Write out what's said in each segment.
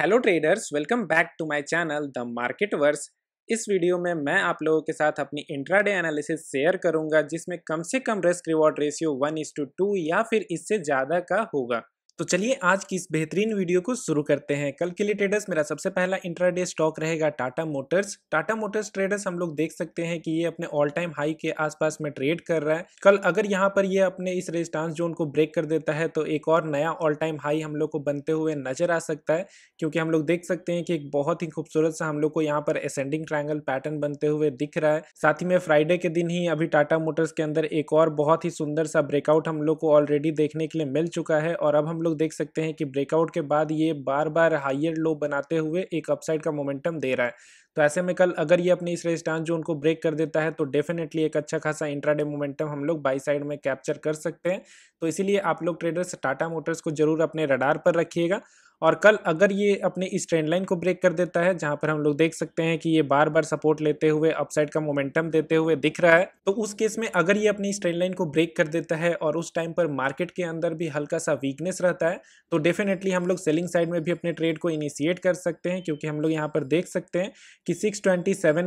hello traders welcome back to my channel the market verse इस video में मैं आप लोगों के साथ अपनी इंट्राडे एनालिसिस शेयर करूंगा जिसमें कम से कम risk reward ratio one is two two या फिर इससे ज़्यादा का होगा तो चलिए आज की इस बेहतरीन वीडियो को शुरू करते हैं कल के लिए ट्रेडर्स मेरा सबसे पहला इंट्राडे स्टॉक रहेगा टाटा मोटर्स टाटा मोटर्स ट्रेडर्स हम लोग देख सकते हैं कि ये अपने ऑल टाइम हाई के आसपास में ट्रेड कर रहा है कल अगर यहाँ पर ये अपने इस रेजिस्टांस जोन को ब्रेक कर देता है तो एक और नया ऑल टाइम हाई हम लोग को बनते हुए नजर आ सकता है क्योंकि हम लोग देख सकते हैं कि एक बहुत ही खूबसूरत सा हम लोग को यहाँ पर असेंडिंग ट्राइंगल पैटर्न बनते हुए दिख रहा है साथ ही में फ्राइडे के दिन ही अभी टाटा मोटर्स के अंदर एक और बहुत ही सुंदर सा ब्रेकआउट हम लोग को ऑलरेडी देखने के लिए मिल चुका है और अब हम लोग देख सकते हैं कि ब्रेकआउट के बाद ये बार बार हाइयर लो बनाते हुए एक अपसाइड का मोमेंटम दे रहा है तो ऐसे में कल अगर ये अपनी इस रेजिस्टेंस जोन को ब्रेक कर देता है तो डेफिनेटली एक अच्छा खासा इंट्राडे मोमेंटम हम लोग बाई साइड में कैप्चर कर सकते हैं तो इसीलिए आप लोग ट्रेडर्स टाटा मोटर्स को जरूर अपने रडार पर रखिएगा और कल अगर ये अपने इस ट्रेंड लाइन को ब्रेक कर देता है जहां पर हम लोग देख सकते हैं कि ये बार बार सपोर्ट लेते हुए अपसाइड का मोमेंटम देते हुए दिख रहा है तो उस केस में अगर ये अपनी इस ट्रेंड लाइन को ब्रेक कर देता है और उस टाइम पर मार्केट के अंदर भी हल्का सा वीकनेस रहता है तो डेफिनेटली हम लोग सेलिंग साइड में भी अपने ट्रेड को इनिशिएट कर सकते हैं क्योंकि हम लोग यहाँ पर देख सकते हैं कि सिक्स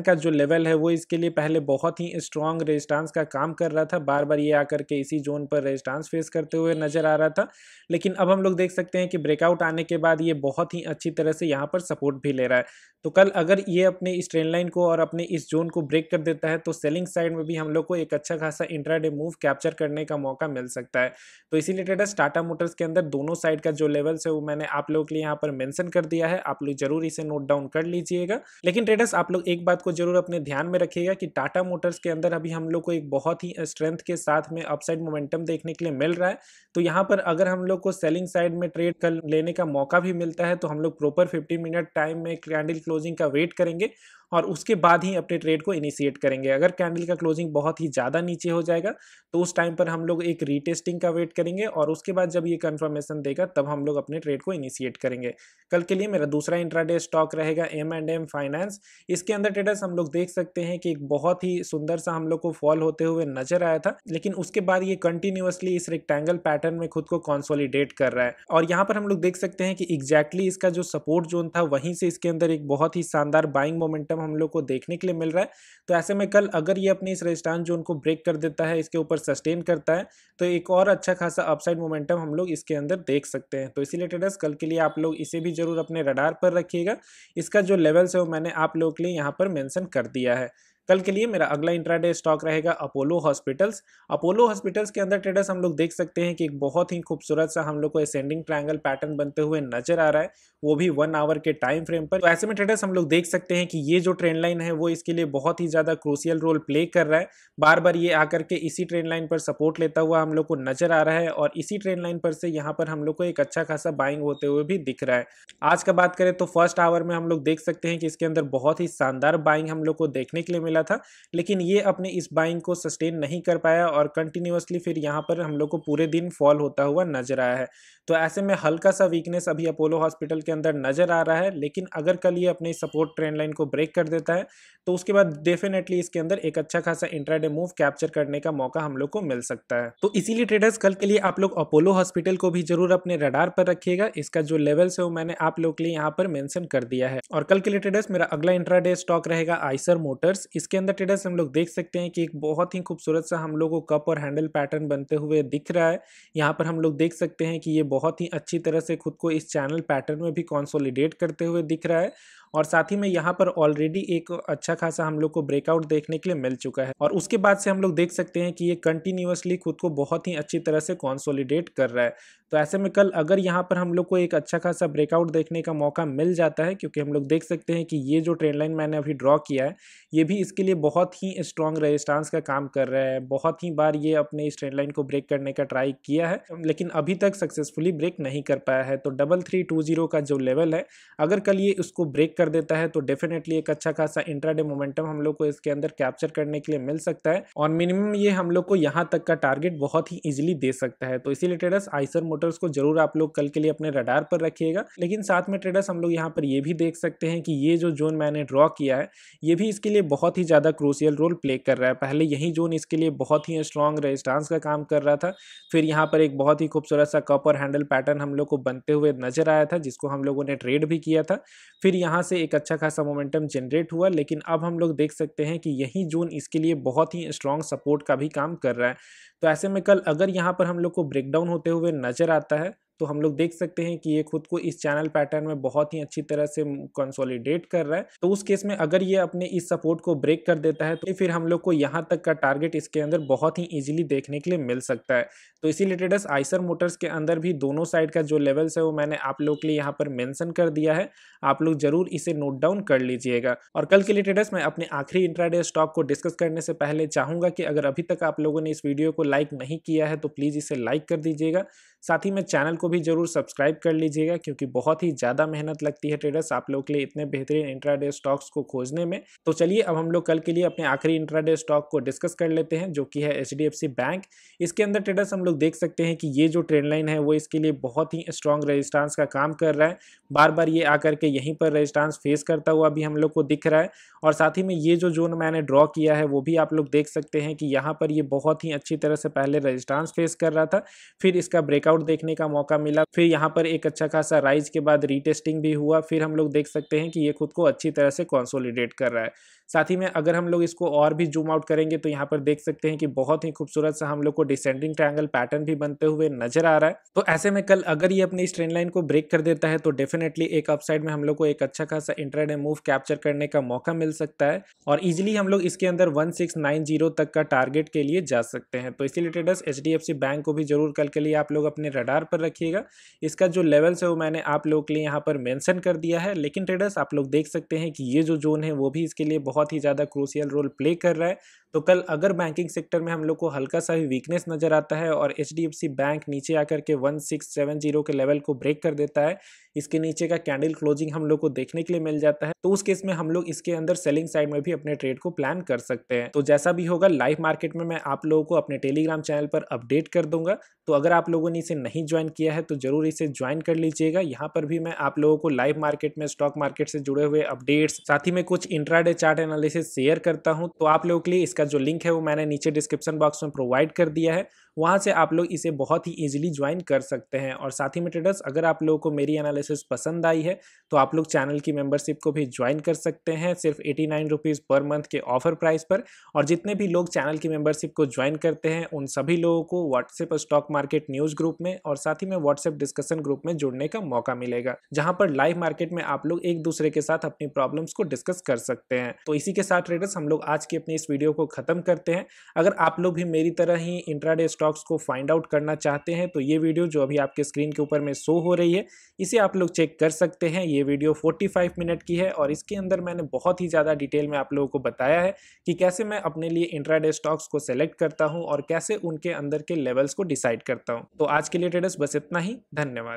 का जो लेवल है वो इसके लिए पहले बहुत ही स्ट्रॉन्ग रेजिस्टांस का काम कर रहा था बार बार ये आकर के इसी जोन पर रेजिस्टांस फेस करते हुए नजर आ रहा था लेकिन अब हम लोग देख सकते हैं कि ब्रेकआउट आने के बाद ये बहुत ही अच्छी तरह से यहाँ पर सपोर्ट भी ले रहा है तो कल अगर ये अपने इस ट्रेन लाइन को और अपने इस जोन को ब्रेक कर देता है तो सेलिंग साइड में भी हम लोग को एक अच्छा खासा इंट्राडे मूव कैप्चर करने का मौका मिल सकता है तो इसी रिलेटेड टाटा मोटर्स के अंदर दोनों साइड का जो लेवल्स है वो मैंने आप लोगों के लिए यहाँ पर मैंसन कर दिया है आप लोग जरूर इसे नोट डाउन कर लीजिएगा लेकिन ट्रेडर्स आप लोग एक बात को जरूर अपने ध्यान में रखिएगा कि टाटा मोटर्स के अंदर अभी हम लोग को एक बहुत ही स्ट्रेंथ के साथ में अपसाइड मोमेंटम देखने के लिए मिल रहा है तो यहाँ पर अगर हम लोग को सेलिंग साइड में ट्रेड कर लेने का मौका मौका भी मिलता है तो हम लोग प्रॉपर 50 मिनट टाइम में कैंडल क्लोजिंग का वेट करेंगे और उसके बाद ही अपने ट्रेड को इनिशिएट करेंगे अगर कैंडल का क्लोजिंग बहुत ही ज़्यादा नीचे हो जाएगा तो उस टाइम पर हम लोग एक रीटेस्टिंग का वेट करेंगे और उसके बाद जब ये कन्फर्मेशन देगा तब हम लोग अपने ट्रेड को इनिशिएट करेंगे कल के लिए मेरा दूसरा इंट्राडे स्टॉक रहेगा एम एंड एम फाइनेंस इसके अंदर ट्रेडर्स हम लोग देख सकते हैं कि एक बहुत ही सुंदर सा हम लोग को फॉल होते हुए नजर आया था लेकिन उसके बाद ये कंटिन्यूसली इस रेक्टेंगल पैटर्न में खुद को कॉन्सोलीडेट कर रहा है और यहाँ पर हम लोग देख सकते हैं कि एग्जैक्टली exactly इसका जो सपोर्ट जोन था वहीं से इसके अंदर एक बहुत ही शानदार बाइंग मोमेंटम सिस्टम हम लोग को देखने के लिए मिल रहा है तो ऐसे में कल अगर ये अपनी इस रजिस्टान जोन को ब्रेक कर देता है इसके ऊपर सस्टेन करता है तो एक और अच्छा खासा अपसाइड मोमेंटम हम लोग इसके अंदर देख सकते हैं तो इसी ट्रेडर्स कल के लिए आप लोग इसे भी जरूर अपने रडार पर रखिएगा इसका जो लेवल्स है वो मैंने आप लोगों के लिए यहाँ पर मैंसन कर दिया है कल के लिए मेरा अगला इंट्राडे स्टॉक रहेगा अपोलो हॉस्पिटल्स अपोलो हॉस्पिटल्स के अंदर ट्रेडर्स हम लोग देख सकते हैं कि एक बहुत ही खूबसूरत सा हम लोग को असेंडिंग ट्राइंगल पैटर्न बनते हुए नजर आ रहा है वो भी वन आवर के टाइम फ्रेम पर तो ऐसे में ट्रेडर्स हम लोग देख सकते हैं कि ये जो ट्रेंड लाइन है वो इसके लिए बहुत ही ज़्यादा क्रूसियल रोल प्ले कर रहा है बार बार ये आकर के इसी ट्रेंड लाइन पर सपोर्ट लेता हुआ हम लोग को नजर आ रहा है और इसी ट्रेंड लाइन पर से यहाँ पर हम लोग को एक अच्छा खासा बाइंग होते हुए भी दिख रहा है आज का बात करें तो फर्स्ट आवर में हम लोग देख सकते हैं कि इसके अंदर बहुत ही शानदार बाइंग हम लोग को देखने के लिए मिला मिला था लेकिन ये अपने इस बाइंग को सस्टेन नहीं कर पाया और कंटिन्यूसली फिर यहाँ पर हम लोग को पूरे दिन फॉल होता हुआ नजर आया है तो ऐसे में हल्का सा वीकनेस अभी अपोलो हॉस्पिटल के अंदर नज़र आ रहा है लेकिन अगर कल ये अपने सपोर्ट ट्रेंड लाइन को ब्रेक कर देता है तो उसके बाद डेफिनेटली इसके अंदर एक अच्छा खासा इंट्राडे मूव कैप्चर करने का मौका हम लोग को मिल सकता है तो इसीलिए ट्रेडर्स कल के लिए आप लोग अपोलो हॉस्पिटल को भी जरूर अपने रडार पर रखिएगा इसका जो लेवल्स है वो मैंने आप लोग के लिए यहाँ पर मैंशन कर दिया है और कल के लिए ट्रेडर्स मेरा अगला इंट्राडे स्टॉक रहेगा आइसर मोटर्स इस इसके अंदर ट्रेडर्स हम लोग देख सकते हैं कि एक बहुत ही खूबसूरत सा हम लोग को कप और हैंडल पैटर्न बनते हुए दिख रहा है यहाँ पर हम लोग देख सकते हैं कि ये बहुत ही अच्छी तरह से खुद को इस चैनल पैटर्न में भी कॉन्सोलिडेट करते हुए दिख रहा है और साथ ही में यहाँ पर ऑलरेडी एक अच्छा खासा हम लोग को ब्रेकआउट देखने के लिए मिल चुका है और उसके बाद से हम लोग देख सकते हैं कि ये कंटिन्यूसली खुद को बहुत ही अच्छी तरह से कॉन्सोलिडेट कर रहा है तो ऐसे में कल अगर यहाँ पर हम लोग को एक अच्छा खासा ब्रेकआउट देखने का मौका मिल जाता है क्योंकि हम लोग देख सकते हैं कि ये जो ट्रेंड लाइन मैंने अभी ड्रॉ किया है ये भी इसके लिए बहुत ही स्ट्रॉन्ग रजिस्टांस का काम कर रहा है बहुत ही बार ये अपने इस ट्रेंड लाइन को ब्रेक करने का ट्राई किया है लेकिन अभी तक सक्सेसफुली ब्रेक नहीं कर पाया है तो डबल थ्री टू जीरो का जो लेवल है अगर कल ये उसको ब्रेक कर देता है तो डेफिनेटली एक अच्छा खासा इंट्राडे मोमेंटम हम लोग को इसके अंदर कैप्चर करने के लिए मिल सकता है और मिनिमम ये हम लोग को यहाँ तक का टारगेट बहुत ही इजिली दे सकता है तो इसीलिए ट्रेडर्स आइसर मोटर्स को जरूर आप लोग कल के लिए अपने रडार पर रखिएगा लेकिन साथ में ट्रेडर्स हम लोग यहाँ पर ये भी देख सकते हैं कि ये जो जोन मैंने ड्रॉ किया है ये भी इसके लिए बहुत ही ज़्यादा क्रूसियल रोल प्ले कर रहा है पहले यही जोन इसके लिए बहुत ही स्ट्रॉन्ग रेजिस्टांस का काम कर रहा था फिर यहाँ पर एक बहुत ही खूबसूरत सा कॉपर हैंडल पैटर्न हम लोग को बनते हुए नजर आया था जिसको हम लोगों ने ट्रेड भी किया था फिर यहाँ से एक अच्छा खासा मोमेंटम जनरेट हुआ लेकिन अब हम लोग देख सकते हैं कि यही जोन इसके लिए बहुत ही स्ट्रॉन्ग सपोर्ट का भी काम कर रहा है तो ऐसे में कल अगर यहाँ पर हम लोग को ब्रेकडाउन होते हुए नज़र आता है तो हम लोग देख सकते हैं कि ये खुद को इस चैनल पैटर्न में बहुत ही अच्छी तरह से कंसोलिडेट कर रहा है तो उस केस में अगर ये अपने इस सपोर्ट को ब्रेक कर देता है तो फिर हम लोग को यहाँ तक का टारगेट इसके अंदर बहुत ही इजीली देखने के लिए मिल सकता है तो इसी लेटेडस आइसर मोटर्स के अंदर भी दोनों साइड का जो लेवल्स है वो मैंने आप लोग के लिए यहाँ पर मैंसन कर दिया है आप लोग जरूर इसे नोट डाउन कर लीजिएगा और कल के लिए ट्रेडर्स मैं अपने आखिरी इंट्राडे स्टॉक को डिस्कस करने से पहले चाहूंगा कि अगर अभी तक आप लोगों ने इस वीडियो को लाइक नहीं किया है तो प्लीज़ इसे लाइक कर दीजिएगा साथ ही मैं चैनल को भी जरूर सब्सक्राइब कर लीजिएगा क्योंकि बहुत ही ज़्यादा मेहनत लगती है ट्रेडर्स आप लोग के लिए इतने बेहतरीन इंट्राडे स्टॉक्स को खोजने में तो चलिए अब हम लोग कल के लिए अपने आखिरी इंट्राडे स्टॉक को डिस्कस कर लेते हैं जो कि है एच बैंक इसके अंदर ट्रेडर्स हम लोग देख सकते हैं कि ये जो ट्रेंड लाइन है वो इसके लिए बहुत ही स्ट्रॉन्ग रजिस्टांस का काम कर रहा है बार बार ये आकर के के यहीं पर रेजिस्टांस फेस करता हुआ भी हम लोग को दिख रहा है और साथ ही में ये जो जोन मैंने ड्रॉ किया है वो भी आप लोग देख सकते हैं कि यहाँ पर ये बहुत ही अच्छी तरह से पहले रेजिस्टांस फेस कर रहा था फिर इसका ब्रेकआउट देखने का मौका मिला फिर यहाँ पर एक अच्छा खासा राइज के बाद रीटेस्टिंग भी हुआ फिर हम लोग देख सकते हैं कि ये खुद को अच्छी तरह से कॉन्सोलिडेट कर रहा है साथ ही में अगर हम लोग इसको और भी जूम आउट करेंगे तो यहाँ पर देख सकते हैं कि बहुत ही खूबसूरत सा हम लोग को डिसेंडिंग ट्रायंगल पैटर्न भी बनते हुए नजर आ रहा है तो ऐसे में कल अगर ये अपनी इस ट्रेन लाइन को ब्रेक कर देता है तो डेफिनेटली एक अपसाइड में हम लोग को एक अच्छा खासा इंट्राडे मूव कैप्चर करने का मौका मिल सकता है और इजिली हम लोग इसके अंदर 1690 तक का टारगेट के लिए जा सकते हैं तो इसीलिए ट्रेडर्स एच बैंक को भी जरूर कल के लिए आप लोग अपने रडार पर रखिएगा इसका जो लेवल्स है वो मैंने आप लोग के लिए यहाँ पर मैंसन कर दिया है लेकिन ट्रेडर्स आप लोग देख सकते हैं कि ये जो जोन है वो भी इसके लिए बहुत ही ज़्यादा क्रूसियल रोल प्ले कर रहा है तो कल अगर बैंकिंग सेक्टर में हम लोग को हल्का सा ही वीकनेस नज़र आता है और एच बैंक नीचे आकर के 1670 के लेवल को ब्रेक कर देता है इसके नीचे का कैंडल क्लोजिंग ट्रेडिंग हम लोग को देखने के लिए मिल जाता है तो उस केस में हम लोग इसके अंदर सेलिंग साइड में भी अपने ट्रेड को प्लान कर सकते हैं तो जैसा भी होगा लाइव मार्केट में मैं आप लोगों को अपने टेलीग्राम चैनल पर अपडेट कर दूंगा तो अगर आप लोगों ने इसे नहीं ज्वाइन किया है तो जरूर इसे ज्वाइन कर लीजिएगा यहाँ पर भी मैं आप लोगों को लाइव मार्केट में स्टॉक मार्केट से जुड़े हुए अपडेट्स साथ ही में कुछ इंट्राडे चार्ट एनालिसिस शेयर करता हूँ तो आप लोगों के लिए इसका जो लिंक है वो मैंने नीचे डिस्क्रिप्शन बॉक्स में प्रोवाइड कर दिया है वहाँ से आप लोग इसे बहुत ही ईजिली ज्वाइन कर सकते हैं और साथ ही में ट्रेडर्स अगर आप लोगों को मेरी एनालिसिस पसंद आई है तो आप लोग चैनल की मेंबरशिप को भी ज्वाइन कर सकते हैं सिर्फ एटी नाइन रुपीज़ पर मंथ के ऑफर प्राइस पर और जितने भी लोग चैनल की मेंबरशिप को ज्वाइन करते हैं उन सभी लोगों को WhatsApp stock market news group में और साथ ही में व्हाट्सएप डिस्कशन ग्रुप में जुड़ने का मौका मिलेगा जहाँ पर लाइव मार्केट में आप लोग एक दूसरे के साथ अपनी प्रॉब्लम्स को डिस्कस कर सकते हैं तो इसी के साथ ट्रेडर्स हम लोग आज की अपनी इस वीडियो को खत्म करते हैं अगर आप लोग भी मेरी तरह ही इंट्राडे स्टॉक स्टॉक्स को फाइंड आउट करना चाहते हैं तो ये वीडियो जो अभी आपके स्क्रीन के ऊपर में शो हो रही है इसे आप लोग चेक कर सकते हैं ये वीडियो 45 मिनट की है और इसके अंदर मैंने बहुत ही ज़्यादा डिटेल में आप लोगों को बताया है कि कैसे मैं अपने लिए इंट्राडे स्टॉक्स को सेलेक्ट करता हूँ और कैसे उनके अंदर के लेवल्स को डिसाइड करता हूँ तो आज के लिए ट्रेडर्स बस इतना ही धन्यवाद